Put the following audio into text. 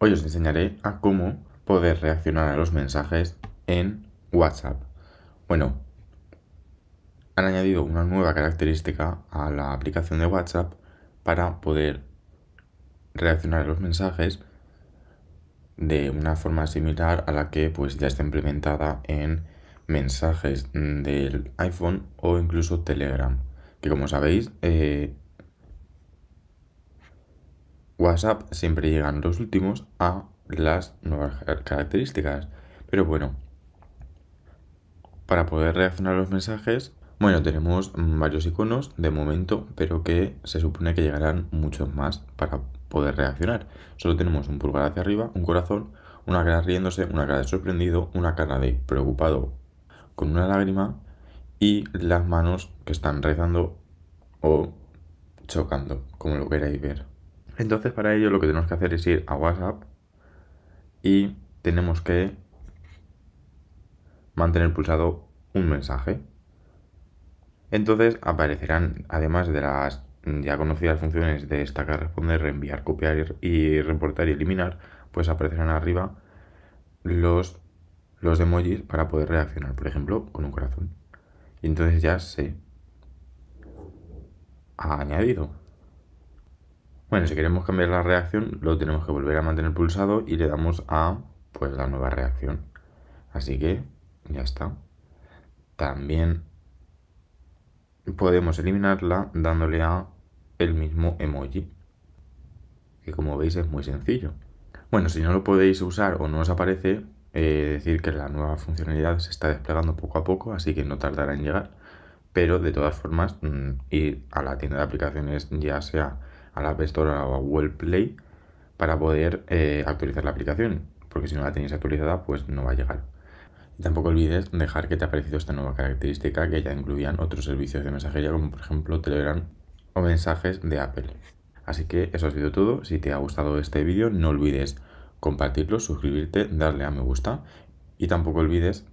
Hoy os enseñaré a cómo poder reaccionar a los mensajes en WhatsApp. Bueno, han añadido una nueva característica a la aplicación de WhatsApp para poder reaccionar a los mensajes de una forma similar a la que pues ya está implementada en mensajes del iPhone o incluso Telegram, que como sabéis eh, WhatsApp siempre llegan los últimos a las nuevas características. Pero bueno, para poder reaccionar a los mensajes, bueno, tenemos varios iconos de momento, pero que se supone que llegarán muchos más para poder reaccionar. Solo tenemos un pulgar hacia arriba, un corazón, una cara riéndose, una cara de sorprendido, una cara de preocupado con una lágrima y las manos que están rezando o chocando, como lo queráis ver. Entonces para ello lo que tenemos que hacer es ir a WhatsApp y tenemos que mantener pulsado un mensaje. Entonces aparecerán, además de las ya conocidas funciones de destacar, responder, reenviar, copiar y reportar y eliminar, pues aparecerán arriba los, los emojis para poder reaccionar, por ejemplo, con un corazón. Y entonces ya se ha añadido. Bueno, si queremos cambiar la reacción, lo tenemos que volver a mantener pulsado y le damos a pues la nueva reacción. Así que ya está. También podemos eliminarla dándole a el mismo emoji. Que como veis es muy sencillo. Bueno, si no lo podéis usar o no os aparece, eh, decir que la nueva funcionalidad se está desplegando poco a poco, así que no tardará en llegar. Pero de todas formas, mm, ir a la tienda de aplicaciones, ya sea App Store o a Google Play para poder eh, actualizar la aplicación, porque si no la tenéis actualizada, pues no va a llegar. Y tampoco olvides dejar que te ha parecido esta nueva característica que ya incluían otros servicios de mensajería, como por ejemplo Telegram o mensajes de Apple. Así que eso ha sido todo. Si te ha gustado este vídeo, no olvides compartirlo, suscribirte, darle a me gusta y tampoco olvides